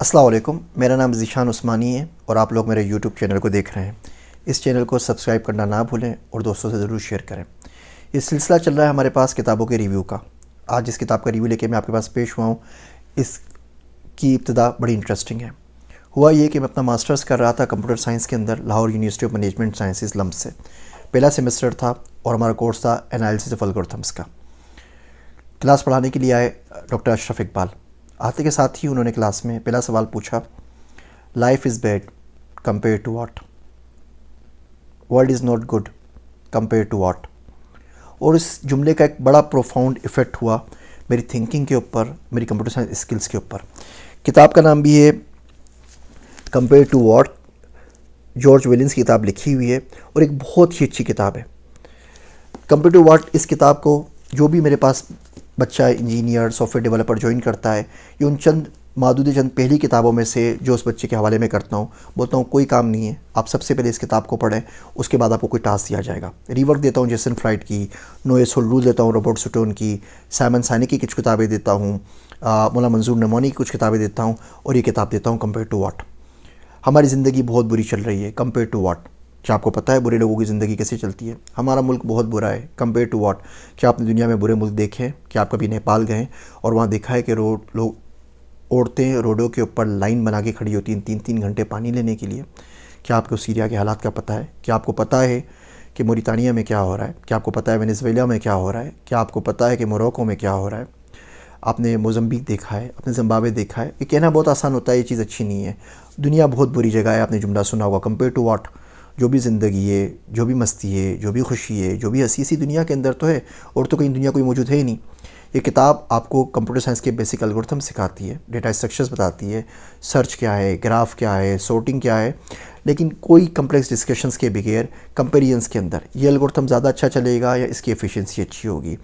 असलम मेरा नाम जीशान उस्मानी है और आप लोग मेरे यूट्यूब चैनल को देख रहे हैं इस चैनल को सब्सक्राइब करना ना भूलें और दोस्तों से ज़रूर शेयर करें ये सिलसिला चल रहा है हमारे पास किताबों के रिव्यू का आज जिस किताब का रिव्यू लेके मैं आपके पास पेश हुआ हूँ इसकी इब्तदा बड़ी इंटरेस्टिंग है हुआ ये कि मैं अपना मास्टर्स कर रहा था कंप्यूटर साइंस के अंदर Lahore university of management sciences LUMS से पहला सेमेस्टर था और हमारा कोर्स था एनालिसिस ऑफ अलगोरथम्स का क्लास पढ़ाने के लिए आए डॉक्टर अशरफ इकबाल आते के साथ ही उन्होंने क्लास में पहला सवाल पूछा life is bad compare to what world is not good compare to what और इस जुमले का एक बड़ा प्रोफाउंड इफ़ेक्ट हुआ मेरी थिंकिंग के ऊपर मेरी कंप्यूटर साइंस स्किल्स के ऊपर किताब का नाम भी है compare to what George Williams की किताब लिखी हुई है और एक बहुत ही अच्छी किताब है कंपेयर टू वाट इस किताब को जो भी मेरे पास बच्चा इंजीनियर सॉफ्टवेयर डेवलपर ज्वाइन करता है ये उन चंद मादूद चंद पहली किताबों में से जो उस बच्चे के हवाले में करता हूँ बोलता हूँ कोई काम नहीं है आप सबसे पहले इस किताब को पढ़ें उसके बाद आपको कोई टास्क दिया जाएगा रीवर्क देता हूँ जेसन फ्राइड की नोए सोलरूल देता हूँ रोबोट सुटोन की साइमन सानी की कुछ किताबें देता हूँ मौला मंजूर नमोनी की कुछ किताबें देता हूँ और ये किताब देता हूँ कम्पेयर टू वाट हमारी ज़िंदगी बहुत बुरी चल रही है कम्पेयर टू वाट क्या आपको पता है बुरे लोगों की ज़िंदगी कैसे चलती है हमारा मुल्क बहुत बुरा है कम्पेयर टू वाट क्या आपने दुनिया में बुरे मुल्क देखे हैं क्या आप कभी नेपाल गए और वहाँ देखा है कि रोड लोग ओढ़ते हैं रोडों के ऊपर लाइन बना के खड़ी होती हैं तीन तीन घंटे पानी लेने के लिए क्या आपको सीरिया के हालात का पता है क्या आपको पता है कि मोरितानिया में क्या हो रहा है क्या आपको पता है वेनेजवेला में क्या हो रहा है क्या आपको पता है कि मोरक्को में क्या हो रहा है आपने मोजम्बिक देखा है आपने जम्बावे देखा है ये कहना बहुत आसान होता है ये चीज़ अच्छी नहीं है दुनिया बहुत बुरी जगह है आपने जुमला सुना होगा कम्पेयर टू वाट जो भी ज़िंदगी है जो भी मस्ती है जो भी खुशी है जो भी हंसी इसी दुनिया के अंदर तो है और तो कहीं दुनिया कोई मौजूद है ही नहीं ये किताब आपको कंप्यूटर साइंस के बेसिक एल्गोरिथम सिखाती है डेटा स्ट्रक्चर्स बताती है सर्च क्या है ग्राफ क्या है सोर्टिंग क्या है लेकिन कोई कम्प्लेक्स डिस्कशंस के बगैर कंपेरिजन्स के अंदर ये एल्गोरिथम ज़्यादा अच्छा चलेगा या इसकी एफिशिएंसी अच्छी होगी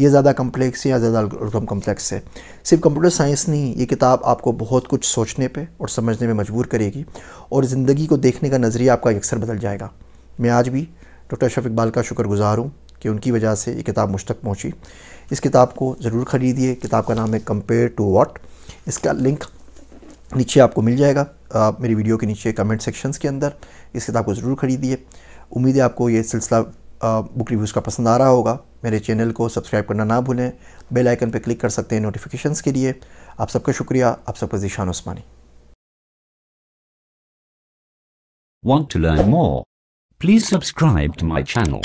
ये ज़्यादा कम्प्लेक्स है या ज़्यादा एल्गोरिथम कम्प्लेक्स है सिर्फ कंप्यूटर साइंस नहीं ये किताब आपको बहुत कुछ सोचने पर और समझने में मजबूर करेगी और ज़िंदगी को देखने का नज़रिया आपका अक्सर बदल जाएगा मैं आज भी डॉक्टर शफ़ इकबाल का शुक्रगुजार हूँ कि उनकी वजह से ये किताब मुझ तक पहुँची इस किताब को ज़रूर ख़रीदिए किताब का नाम है कंपेयर टू वॉट इसका लिंक नीचे आपको मिल जाएगा आ, मेरी वीडियो के नीचे कमेंट सेक्शंस के अंदर इस किताब को ज़रूर ख़रीदिए उम्मीद है आपको ये सिलसिला बुक रिव्यूज़ का पसंद आ रहा होगा मेरे चैनल को सब्सक्राइब करना ना भूलें बेल आइकन पर क्लिक कर सकते हैं नोटिफिकेशंस के लिए आप सबका शुक्रिया आप सबका Zeeshan Usmani Want to learn more please subscribe to my channel